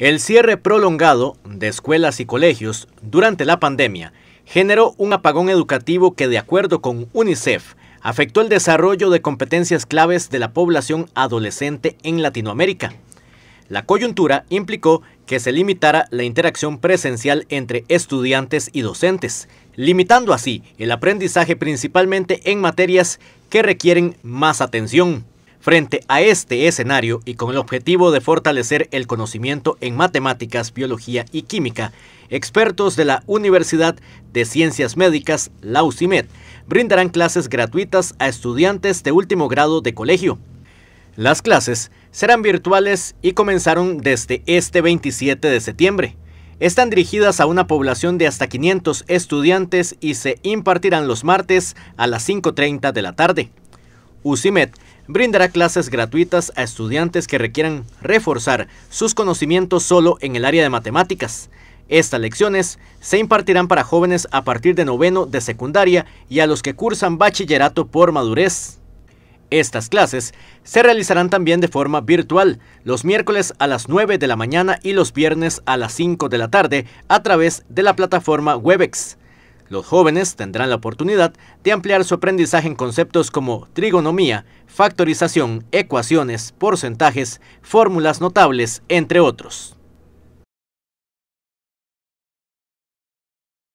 El cierre prolongado de escuelas y colegios durante la pandemia generó un apagón educativo que, de acuerdo con UNICEF, afectó el desarrollo de competencias claves de la población adolescente en Latinoamérica. La coyuntura implicó que se limitara la interacción presencial entre estudiantes y docentes, limitando así el aprendizaje principalmente en materias que requieren más atención. Frente a este escenario y con el objetivo de fortalecer el conocimiento en matemáticas, biología y química, expertos de la Universidad de Ciencias Médicas, la UCIMED, brindarán clases gratuitas a estudiantes de último grado de colegio. Las clases serán virtuales y comenzaron desde este 27 de septiembre. Están dirigidas a una población de hasta 500 estudiantes y se impartirán los martes a las 5.30 de la tarde. UCIMED brindará clases gratuitas a estudiantes que requieran reforzar sus conocimientos solo en el área de matemáticas. Estas lecciones se impartirán para jóvenes a partir de noveno de secundaria y a los que cursan bachillerato por madurez. Estas clases se realizarán también de forma virtual, los miércoles a las 9 de la mañana y los viernes a las 5 de la tarde a través de la plataforma Webex. Los jóvenes tendrán la oportunidad de ampliar su aprendizaje en conceptos como trigonomía, factorización, ecuaciones, porcentajes, fórmulas notables, entre otros.